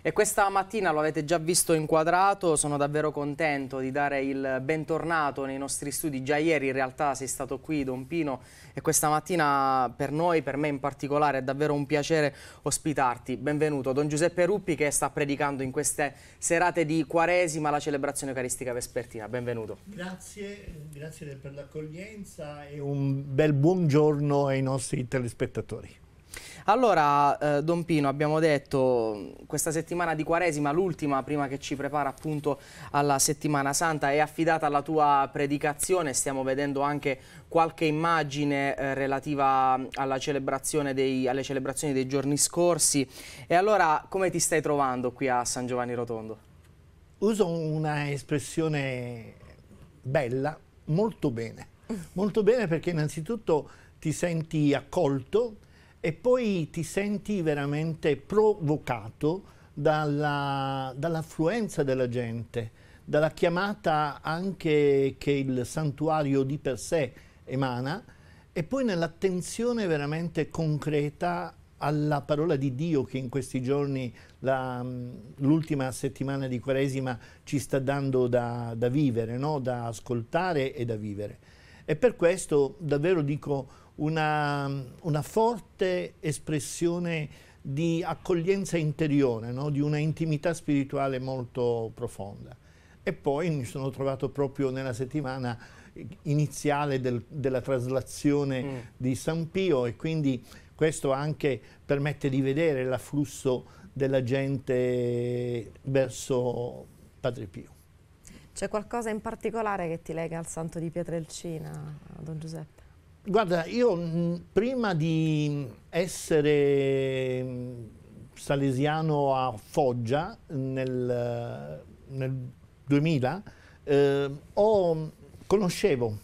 E questa mattina lo avete già visto inquadrato, sono davvero contento di dare il bentornato nei nostri studi. Già ieri in realtà sei stato qui Don Pino e questa mattina per noi, per me in particolare, è davvero un piacere ospitarti. Benvenuto Don Giuseppe Ruppi che sta predicando in queste serate di Quaresima la celebrazione eucaristica vespertina. Benvenuto. Grazie, grazie per l'accoglienza e un bel buongiorno ai nostri telespettatori. Allora, eh, Don Pino, abbiamo detto questa settimana di Quaresima, l'ultima prima che ci prepara appunto alla Settimana Santa, è affidata alla tua predicazione, stiamo vedendo anche qualche immagine eh, relativa celebrazione dei, alle celebrazioni dei giorni scorsi. E allora, come ti stai trovando qui a San Giovanni Rotondo? Uso una espressione bella, molto bene. Molto bene perché innanzitutto ti senti accolto, e poi ti senti veramente provocato dall'affluenza dall della gente, dalla chiamata anche che il santuario di per sé emana e poi nell'attenzione veramente concreta alla parola di Dio che in questi giorni, mm, l'ultima settimana di Quaresima, ci sta dando da, da vivere, no? da ascoltare e da vivere. E per questo davvero dico una, una forte espressione di accoglienza interiore, no? di una intimità spirituale molto profonda. E poi mi sono trovato proprio nella settimana iniziale del, della traslazione mm. di San Pio e quindi questo anche permette di vedere l'afflusso della gente verso Padre Pio. C'è qualcosa in particolare che ti lega al santo di Pietrelcina, Don Giuseppe? Guarda, io mm, prima di essere mm, salesiano a Foggia nel, nel 2000, eh, ho, mm, conoscevo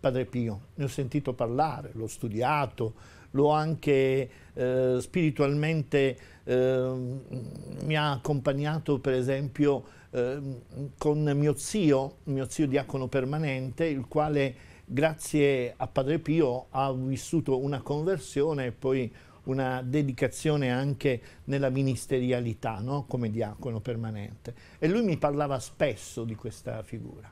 Padre Pio, ne ho sentito parlare, l'ho studiato, l'ho anche eh, spiritualmente, eh, mi ha accompagnato per esempio eh, con mio zio, mio zio diacono permanente, il quale grazie a Padre Pio ha vissuto una conversione e poi una dedicazione anche nella ministerialità, no? come diacono permanente. E lui mi parlava spesso di questa figura.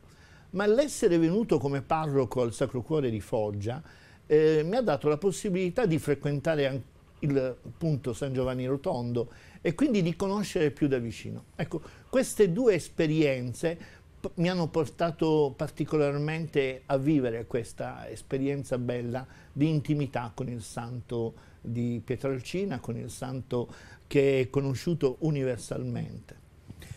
Ma l'essere venuto come parroco al Sacro Cuore di Foggia eh, mi ha dato la possibilità di frequentare il punto San Giovanni Rotondo e quindi di conoscere più da vicino. Ecco, queste due esperienze mi hanno portato particolarmente a vivere questa esperienza bella di intimità con il santo di Pietralcina, con il santo che è conosciuto universalmente.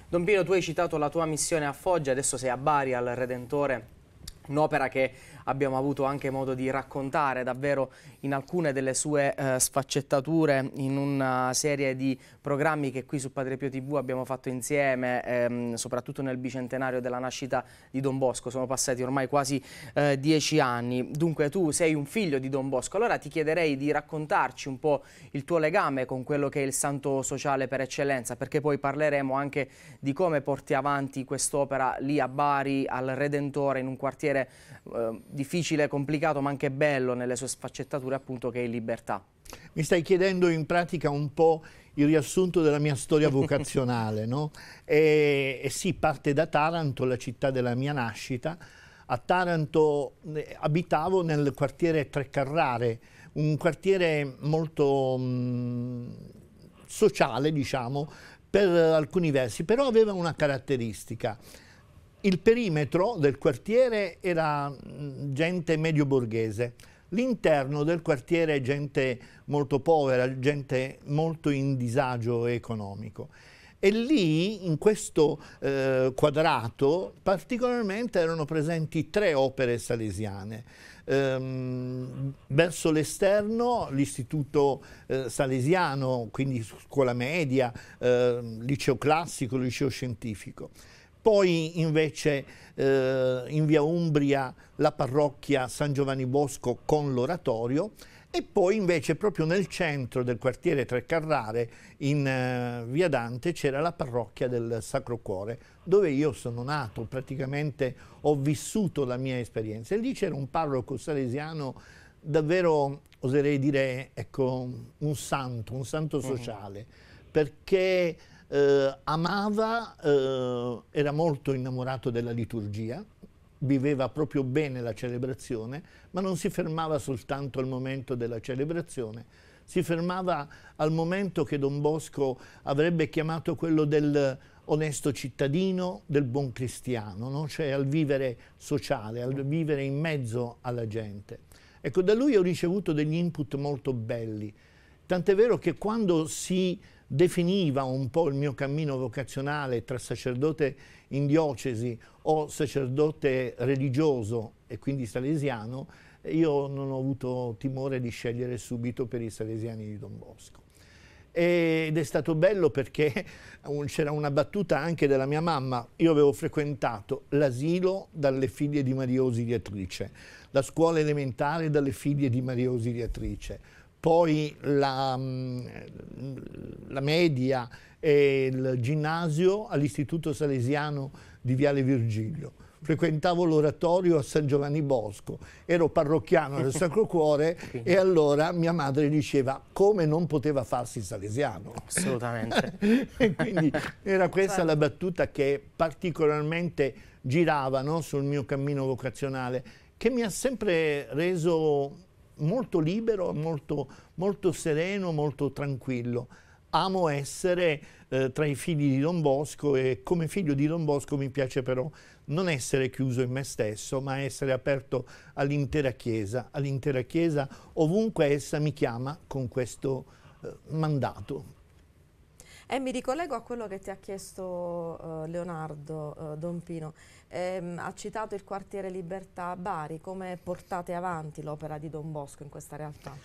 Don Pino, tu hai citato la tua missione a Foggia, adesso sei a Bari al Redentore un'opera che abbiamo avuto anche modo di raccontare davvero in alcune delle sue eh, sfaccettature in una serie di programmi che qui su Padre Pio TV abbiamo fatto insieme, ehm, soprattutto nel bicentenario della nascita di Don Bosco, sono passati ormai quasi eh, dieci anni, dunque tu sei un figlio di Don Bosco, allora ti chiederei di raccontarci un po' il tuo legame con quello che è il santo sociale per eccellenza, perché poi parleremo anche di come porti avanti quest'opera lì a Bari, al Redentore, in un quartiere genere eh, difficile, complicato ma anche bello nelle sue sfaccettature appunto che è libertà. Mi stai chiedendo in pratica un po' il riassunto della mia storia vocazionale, no? E, e sì, parte da Taranto, la città della mia nascita. A Taranto eh, abitavo nel quartiere Trecarrare, un quartiere molto mh, mm, sociale, diciamo, per alcuni versi, però aveva una caratteristica il perimetro del quartiere era mm, gente medio borghese, l'interno del quartiere gente molto povera, gente molto in disagio economico. E lì, in questo eh, quadrato, particolarmente erano presenti tre opere salesiane. Ehm, verso l'esterno l'istituto eh, salesiano, quindi scuola media, eh, liceo classico, liceo scientifico. Poi invece eh, in via Umbria la parrocchia San Giovanni Bosco con l'oratorio e poi invece proprio nel centro del quartiere Trecarrare in eh, via Dante c'era la parrocchia del Sacro Cuore dove io sono nato, praticamente ho vissuto la mia esperienza e lì c'era un parroco salesiano davvero oserei dire ecco, un santo, un santo mm-hmm. sociale mm. perché eh, amava, eh, era molto innamorato della liturgia, viveva proprio bene la celebrazione, ma non si fermava soltanto al momento della celebrazione, si fermava al momento che Don Bosco avrebbe chiamato quello del onesto cittadino, del buon cristiano, no? cioè al vivere sociale, al vivere in mezzo alla gente. Ecco, da lui ho ricevuto degli input molto belli, tant'è vero che quando si definiva un po' il mio cammino vocazionale tra sacerdote in diocesi o sacerdote religioso e quindi salesiano, io non ho avuto timore di scegliere subito per i salesiani di Don Bosco. Ed è stato bello perché c'era una battuta anche della mia mamma. Io avevo frequentato l'asilo dalle figlie di Maria Ausiliatrice, la scuola elementare dalle figlie di Maria Ausiliatrice, poi la, mm, la media e il ginnasio all'Istituto Salesiano di Viale Virgilio. Frequentavo l'oratorio a San Giovanni Bosco, ero parrocchiano del Sacro Cuore e allora mia madre diceva come non poteva farsi salesiano. Assolutamente. e quindi era questa la battuta che particolarmente giravano sul mio cammino vocazionale, che mi ha sempre reso molto libero, molto, molto sereno, molto tranquillo. Amo essere eh, tra i figli di Don Bosco e come figlio di Don Bosco mi piace però non essere chiuso in me stesso, ma essere aperto all'intera Chiesa, all'intera Chiesa ovunque essa mi chiama con questo eh, mandato. E mi ricollego a quello che ti ha chiesto eh, Leonardo eh, Dompino. Eh, ha citato il quartiere Libertà a Bari, come portate avanti l'opera di Don Bosco in questa realtà?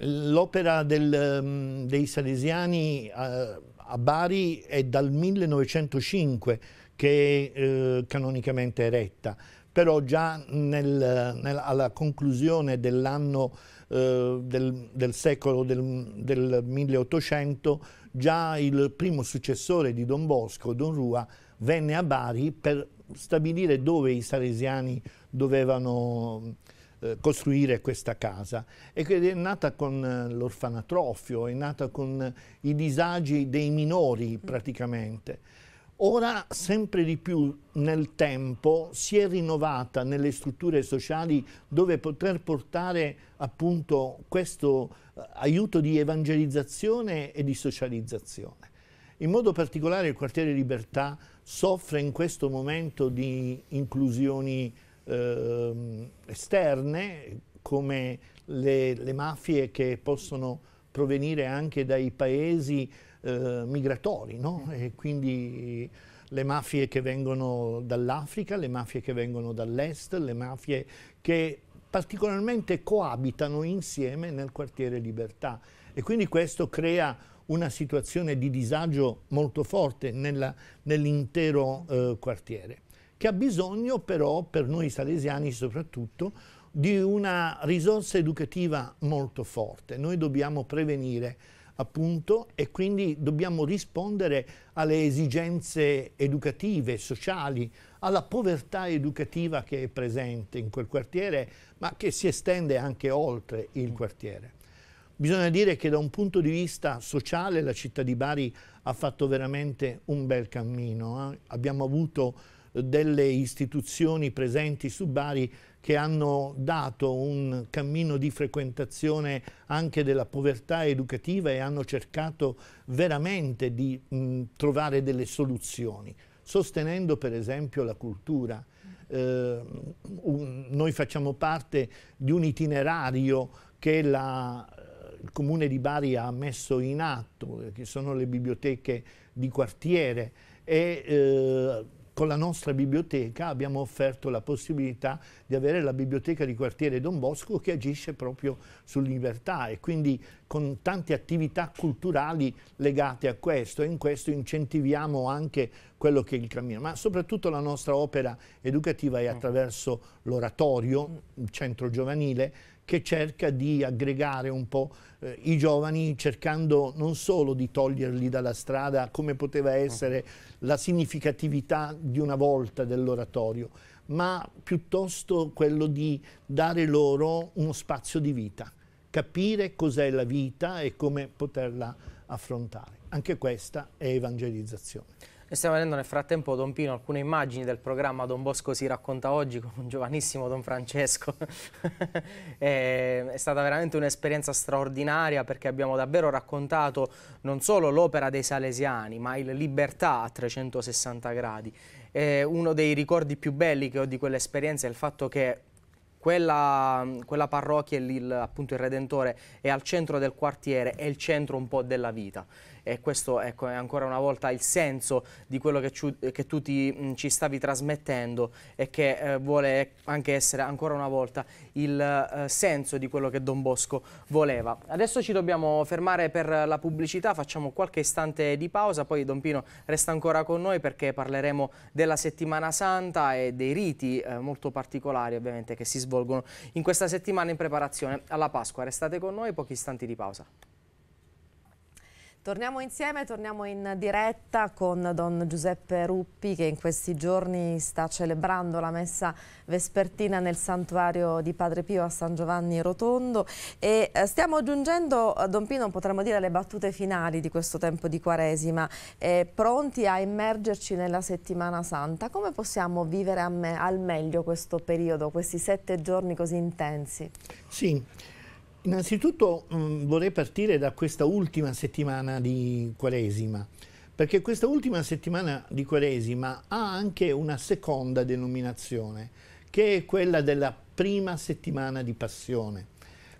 l'opera um, dei Salesiani a, eh, a Bari è dal 1905 che eh, è canonicamente eretta, però già nel, nel, alla conclusione dell'anno eh, del, del, secolo del, del 1800 Già il primo successore di Don Bosco, Don Rua, venne a Bari per stabilire dove i salesiani dovevano eh, costruire questa casa e è nata con eh, l'orfanatrofio, è nata con i disagi dei minori praticamente. Ora sempre di più nel tempo si è rinnovata nelle strutture sociali dove poter portare appunto questo eh, aiuto di evangelizzazione e di socializzazione. In modo particolare il quartiere Libertà soffre in questo momento di inclusioni eh, esterne come le, le mafie che possono provenire anche dai paesi eh, migratori, no? Mm. e quindi le mafie che vengono dall'Africa, le mafie che vengono dall'est, le mafie che particolarmente coabitano insieme nel quartiere Libertà e quindi questo crea una situazione di disagio molto forte nell'intero nell eh, quartiere, che ha bisogno però, per noi salesiani soprattutto, di una risorsa educativa molto forte. Noi dobbiamo prevenire appunto, e quindi dobbiamo rispondere alle esigenze educative, sociali, alla povertà educativa che è presente in quel quartiere, ma che si estende anche oltre il quartiere. Bisogna dire che da un punto di vista sociale la città di Bari ha fatto veramente un bel cammino. Eh? Abbiamo avuto delle istituzioni presenti su Bari che hanno dato un cammino di frequentazione anche della povertà educativa e hanno cercato veramente di mh, trovare delle soluzioni, sostenendo per esempio la cultura. Eh, un, noi facciamo parte di un itinerario che la, eh, il comune di Bari ha messo in atto, eh, che sono le biblioteche di quartiere e eh, con la nostra biblioteca abbiamo offerto la possibilità di avere la biblioteca di quartiere Don Bosco che agisce proprio su libertà e quindi con tante attività culturali legate a questo e in questo incentiviamo anche quello che è il cammino, ma soprattutto la nostra opera educativa è mm. attraverso l'oratorio, il centro giovanile, che cerca di aggregare un po' eh, i giovani cercando non solo di toglierli dalla strada come poteva essere la significatività di una volta dell'oratorio, ma piuttosto quello di dare loro uno spazio di vita, capire cos'è la vita e come poterla affrontare. Anche questa è evangelizzazione. E stiamo vedendo nel frattempo, Don Pino, alcune immagini del programma Don Bosco si racconta oggi con un giovanissimo Don Francesco. Eh, è stata veramente un'esperienza straordinaria perché abbiamo davvero raccontato non solo l'opera dei salesiani, ma il Libertà a 360 gradi. E uno dei ricordi più belli che ho di quell'esperienza è il fatto che quella, quella, parrocchia, il, appunto il Redentore, è al centro del quartiere, è il centro un po' della vita e questo ecco, è ancora una volta il senso di quello che, ci, che tu ti, mh, ci stavi trasmettendo e che eh, vuole anche essere ancora una volta il eh, senso di quello che Don Bosco voleva. Adesso ci dobbiamo fermare per la pubblicità, facciamo qualche istante di pausa, poi Don Pino resta ancora con noi perché parleremo della settimana santa e dei riti eh, molto particolari ovviamente che si svolgono in questa settimana in preparazione alla Pasqua. Restate con noi, pochi istanti di pausa. Torniamo insieme, torniamo in diretta con Don Giuseppe Ruppi che in questi giorni sta celebrando la messa vespertina nel santuario di Padre Pio a San Giovanni Rotondo e eh, stiamo giungendo, eh, Don Pino, potremmo dire alle battute finali di questo tempo di Quaresima, eh, pronti a immergerci nella settimana santa. Come possiamo vivere me al meglio questo periodo, questi sette giorni così intensi? Sì. Innanzitutto mh, mm, vorrei partire da questa ultima settimana di Quaresima, perché questa ultima settimana di Quaresima ha anche una seconda denominazione, che è quella della prima settimana di Passione,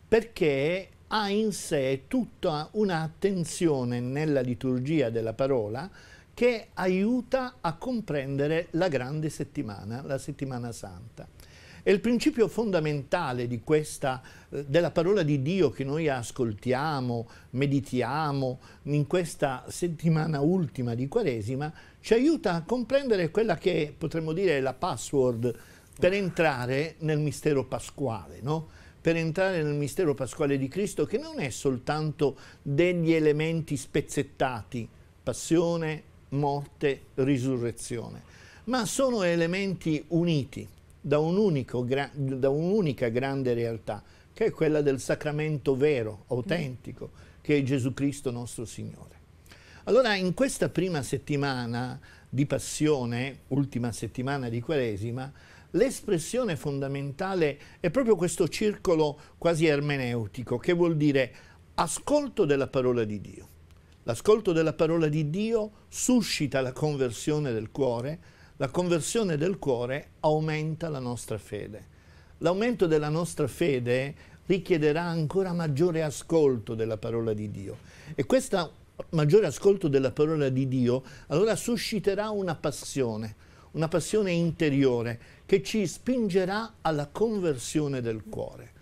perché ha in sé tutta un'attenzione nella liturgia della parola che aiuta a comprendere la grande settimana, la settimana santa. E il principio fondamentale questa, eh, della parola di Dio che noi ascoltiamo, meditiamo in questa settimana ultima di Quaresima, ci aiuta a comprendere quella che potremmo dire è la password per entrare nel mistero pasquale, no? per entrare nel mistero pasquale di Cristo che non è soltanto degli elementi spezzettati, passione, morte, risurrezione, ma sono elementi uniti da, un gra da un'unica grande realtà, che è quella del sacramento vero, autentico, che è Gesù Cristo nostro Signore. Allora, in questa prima settimana di passione, ultima settimana di Quaresima, l'espressione fondamentale è proprio questo circolo quasi ermeneutico, che vuol dire ascolto della parola di Dio. L'ascolto della parola di Dio suscita la conversione del cuore, la conversione del cuore aumenta la nostra fede. L'aumento della nostra fede richiederà ancora maggiore ascolto della parola di Dio e questo maggiore ascolto della parola di Dio allora susciterà una passione, una passione interiore che ci spingerà alla conversione del cuore.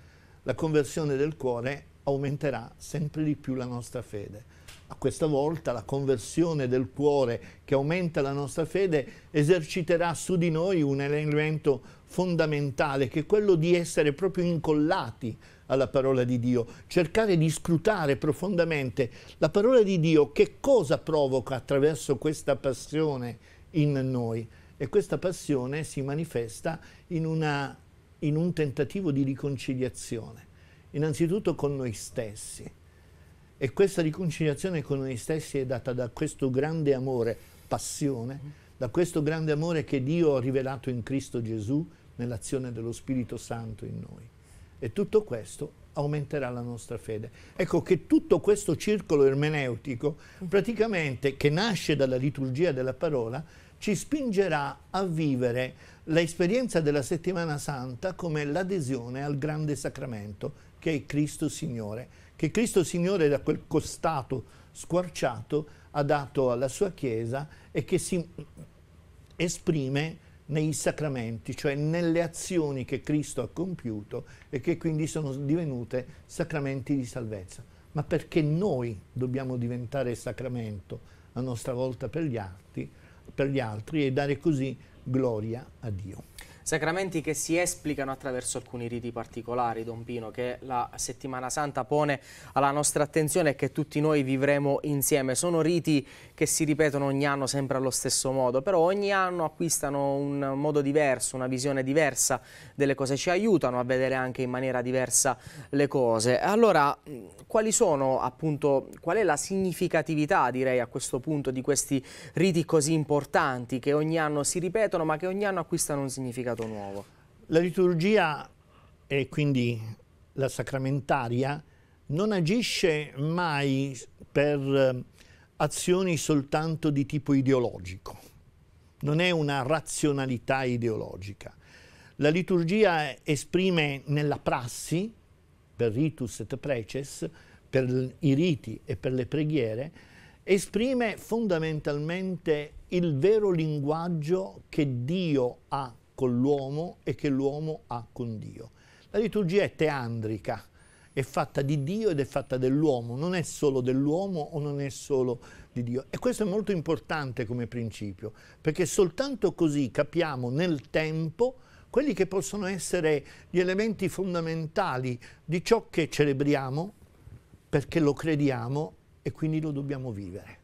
La conversione del cuore aumenterà sempre di più la nostra fede a questa volta la conversione del cuore che aumenta la nostra fede eserciterà su di noi un elemento fondamentale che è quello di essere proprio incollati alla parola di Dio, cercare di scrutare profondamente la parola di Dio che cosa provoca attraverso questa passione in noi e questa passione si manifesta in, una, in un tentativo di riconciliazione, innanzitutto con noi stessi e questa riconciliazione con noi stessi è data da questo grande amore, passione, da questo grande amore che Dio ha rivelato in Cristo Gesù nell'azione dello Spirito Santo in noi. E tutto questo aumenterà la nostra fede. Ecco che tutto questo circolo ermeneutico, praticamente che nasce dalla liturgia della parola, ci spingerà a vivere l'esperienza della settimana santa come l'adesione al grande sacramento che è Cristo Signore che Cristo Signore da quel costato squarciato ha dato alla sua Chiesa e che si esprime nei sacramenti, cioè nelle azioni che Cristo ha compiuto e che quindi sono divenute sacramenti di salvezza. Ma perché noi dobbiamo diventare sacramento a nostra volta per gli altri, per gli altri e dare così gloria a Dio. Sacramenti che si esplicano attraverso alcuni riti particolari, Don Pino, che la settimana santa pone alla nostra attenzione e che tutti noi vivremo insieme. Sono riti che si ripetono ogni anno sempre allo stesso modo, però ogni anno acquistano un modo diverso, una visione diversa delle cose, ci aiutano a vedere anche in maniera diversa le cose. Allora, quali sono appunto, qual è la significatività direi a questo punto di questi riti così importanti che ogni anno si ripetono ma che ogni anno acquistano un significato? significato nuovo. La liturgia e quindi la sacramentaria non agisce mai per eh, azioni soltanto di tipo ideologico, non è una razionalità ideologica. La liturgia esprime nella prassi, per ritus et preces, per i riti e per le preghiere, esprime fondamentalmente il vero linguaggio che Dio ha con l'uomo e che l'uomo ha con Dio. La liturgia è teandrica, è fatta di Dio ed è fatta dell'uomo, non è solo dell'uomo o non è solo di Dio. E questo è molto importante come principio, perché soltanto così capiamo nel tempo quelli che possono essere gli elementi fondamentali di ciò che celebriamo, perché lo crediamo e quindi lo dobbiamo vivere.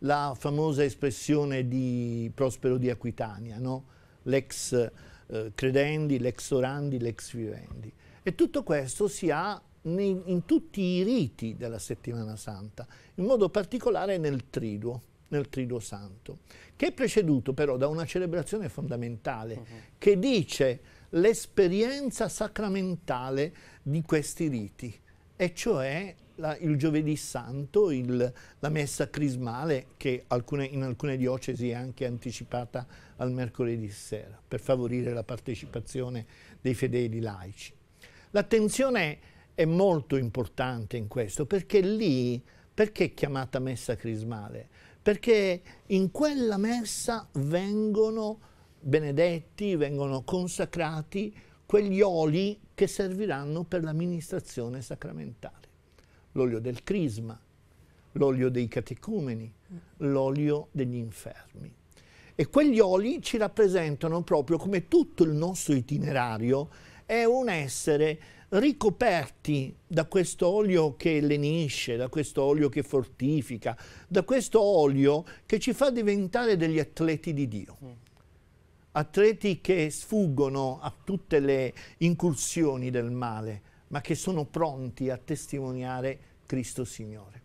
La famosa espressione di Prospero di Aquitania, no? l'ex eh, credendi, l'ex orandi, l'ex vivendi. E tutto questo si ha nei, in tutti i riti della settimana santa, in modo particolare nel triduo, nel triduo santo, che è preceduto però da una celebrazione fondamentale uh mhm. -huh. che dice l'esperienza sacramentale di questi riti, e cioè la, il giovedì santo, il, la messa crismale che alcune, in alcune diocesi è anche anticipata al mercoledì sera per favorire la partecipazione dei fedeli laici. L'attenzione è molto importante in questo perché lì, perché è chiamata messa crismale? Perché in quella messa vengono benedetti, vengono consacrati quegli oli che serviranno per l'amministrazione sacramentale l'olio del crisma, l'olio dei catecumeni, l'olio degli infermi. E quegli oli ci rappresentano proprio come tutto il nostro itinerario è un essere ricoperti da questo olio che lenisce, da questo olio che fortifica, da questo olio che ci fa diventare degli atleti di Dio. Mm. Atleti che sfuggono a tutte le incursioni del male, ma che sono pronti a testimoniare Cristo Signore.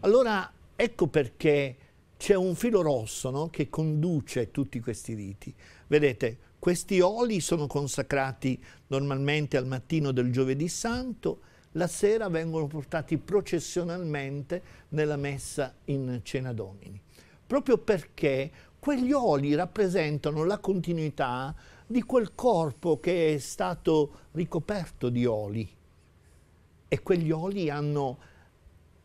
Allora ecco perché c'è un filo rosso no? che conduce tutti questi riti. Vedete, questi oli sono consacrati normalmente al mattino del giovedì santo, la sera vengono portati processionalmente nella messa in cena domini. Proprio perché quegli oli rappresentano la continuità di quel corpo che è stato ricoperto di oli. E quegli oli hanno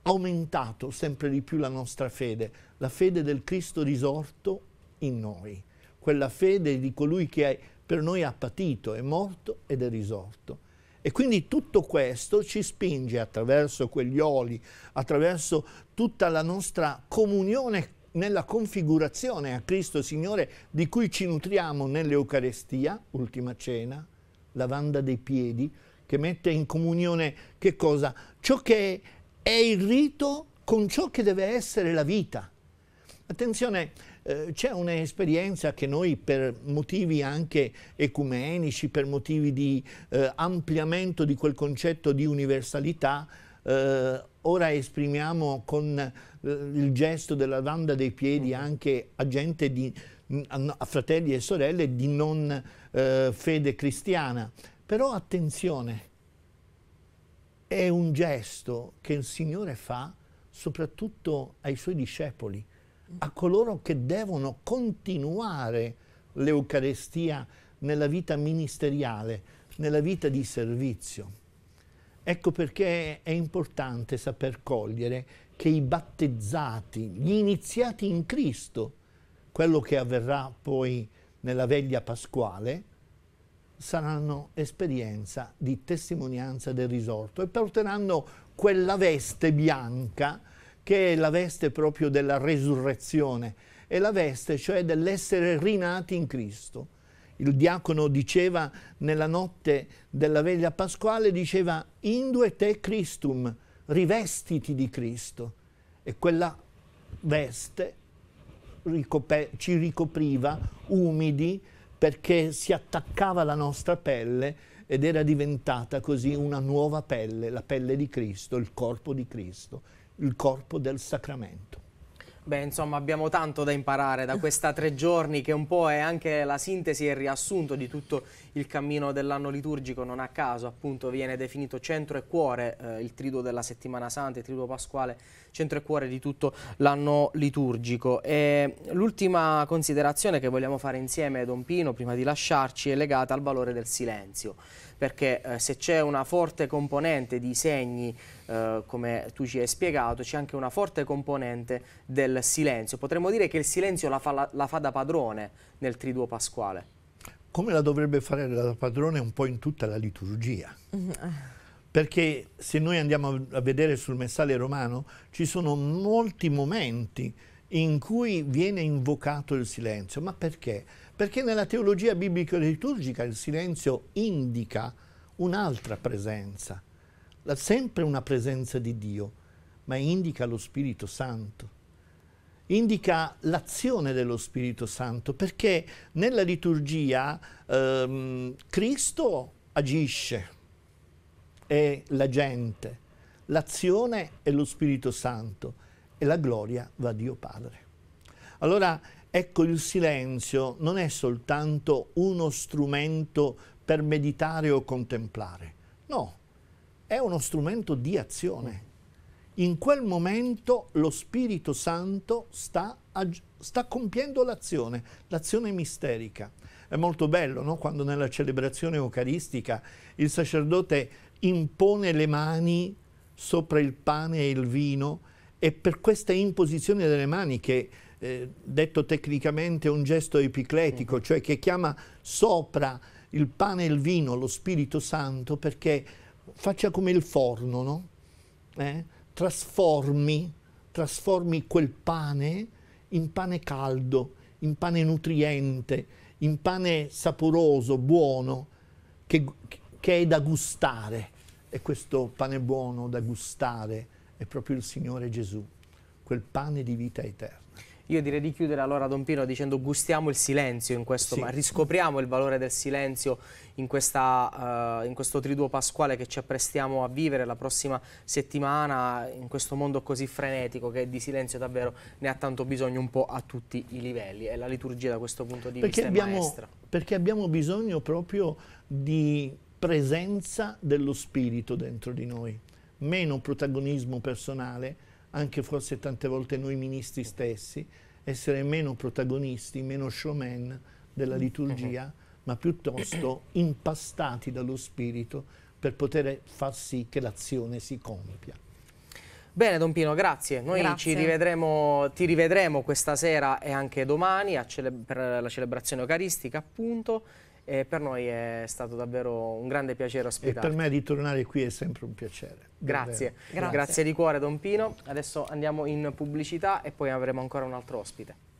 aumentato sempre di più la nostra fede, la fede del Cristo risorto in noi, quella fede di colui che è, per noi ha patito, è morto ed è risorto. E quindi tutto questo ci spinge attraverso quegli oli, attraverso tutta la nostra comunione nella configurazione a Cristo Signore di cui ci nutriamo nell'Eucarestia, ultima cena, lavanda dei piedi, che mette in comunione che cosa? Ciò che è è il rito con ciò che deve essere la vita. Attenzione, eh, c'è un'esperienza che noi per motivi anche ecumenici, per motivi di eh, ampliamento di quel concetto di universalità, eh, ora esprimiamo con eh, il gesto della banda dei piedi mm. anche a gente di, a fratelli e sorelle di non eh, fede cristiana. Però attenzione, è un gesto che il Signore fa soprattutto ai suoi discepoli, a coloro che devono continuare l'Eucarestia nella vita ministeriale, nella vita di servizio. Ecco perché è importante saper cogliere che i battezzati, gli iniziati in Cristo, quello che avverrà poi nella veglia pasquale, saranno esperienza di testimonianza del risorto e porteranno quella veste bianca che è la veste proprio della resurrezione, è la veste cioè dell'essere rinati in Cristo. Il diacono diceva nella notte della veglia pasquale, diceva Indue te Christum, rivestiti di Cristo. E quella veste ci ricopriva umidi, perché si attaccava alla nostra pelle ed era diventata così una nuova pelle, la pelle di Cristo, il corpo di Cristo, il corpo del sacramento. Beh, insomma, abbiamo tanto da imparare da questa tre giorni che un po' è anche la sintesi e il riassunto di tutto il cammino dell'anno liturgico, non a caso appunto viene definito centro e cuore eh, il triduo della settimana santa, il triduo pasquale, centro e cuore di tutto l'anno liturgico. l'ultima considerazione che vogliamo fare insieme Don Pino prima di lasciarci è legata al valore del silenzio perché eh, se c'è una forte componente di segni, eh, come tu ci hai spiegato, c'è anche una forte componente del silenzio. Potremmo dire che il silenzio la fa, la, la fa da padrone nel triduo pasquale. Come la dovrebbe fare da padrone un po' in tutta la liturgia. Mm-hmm. perché se noi andiamo a vedere sul messale romano ci sono molti momenti in cui viene invocato il silenzio. Ma perché? Perché nella teologia biblico-liturgica il silenzio indica un'altra presenza, sempre una presenza di Dio, ma indica lo Spirito Santo indica l'azione dello Spirito Santo, perché nella liturgia ehm, Cristo agisce è la gente, l'azione è lo Spirito Santo e la gloria va a Dio Padre. Allora Ecco il silenzio non è soltanto uno strumento per meditare o contemplare, no, è uno strumento di azione. In quel momento lo Spirito Santo sta, sta compiendo l'azione, l'azione misterica. È molto bello no? quando nella celebrazione eucaristica il sacerdote impone le mani sopra il pane e il vino e per questa imposizione delle mani che eh, detto tecnicamente un gesto epicletico, mhm. cioè che chiama sopra il pane e il vino lo Spirito Santo perché faccia come il forno, no? eh? trasformi, trasformi quel pane in pane caldo, in pane nutriente, in pane saporoso, buono, che, che è da gustare. E questo pane buono da gustare è proprio il Signore Gesù, quel pane di vita eterna. Io direi di chiudere allora Don Pino dicendo gustiamo il silenzio in questo, sì. ma riscopriamo il valore del silenzio in, questa, uh, in questo triduo pasquale che ci apprestiamo a vivere la prossima settimana in questo mondo così frenetico che di silenzio davvero ne ha tanto bisogno un po' a tutti i livelli e la liturgia da questo punto di perché vista abbiamo, è maestra. Perché abbiamo bisogno proprio di presenza dello spirito dentro di noi, meno protagonismo personale, anche forse tante volte noi ministri stessi, essere meno protagonisti, meno showman della mm-hmm. liturgia, ma piuttosto impastati dallo Spirito per poter far sì che l'azione si compia. Bene Don Pino, grazie. Noi grazie. Rivedremo, ti rivedremo questa sera e anche domani per la celebrazione eucaristica appunto e per noi è stato davvero un grande piacere ospitarti. E per me di tornare qui è sempre un piacere. Grazie. Grazie. Grazie di cuore Don Pino. Adesso andiamo in pubblicità e poi avremo ancora un altro ospite.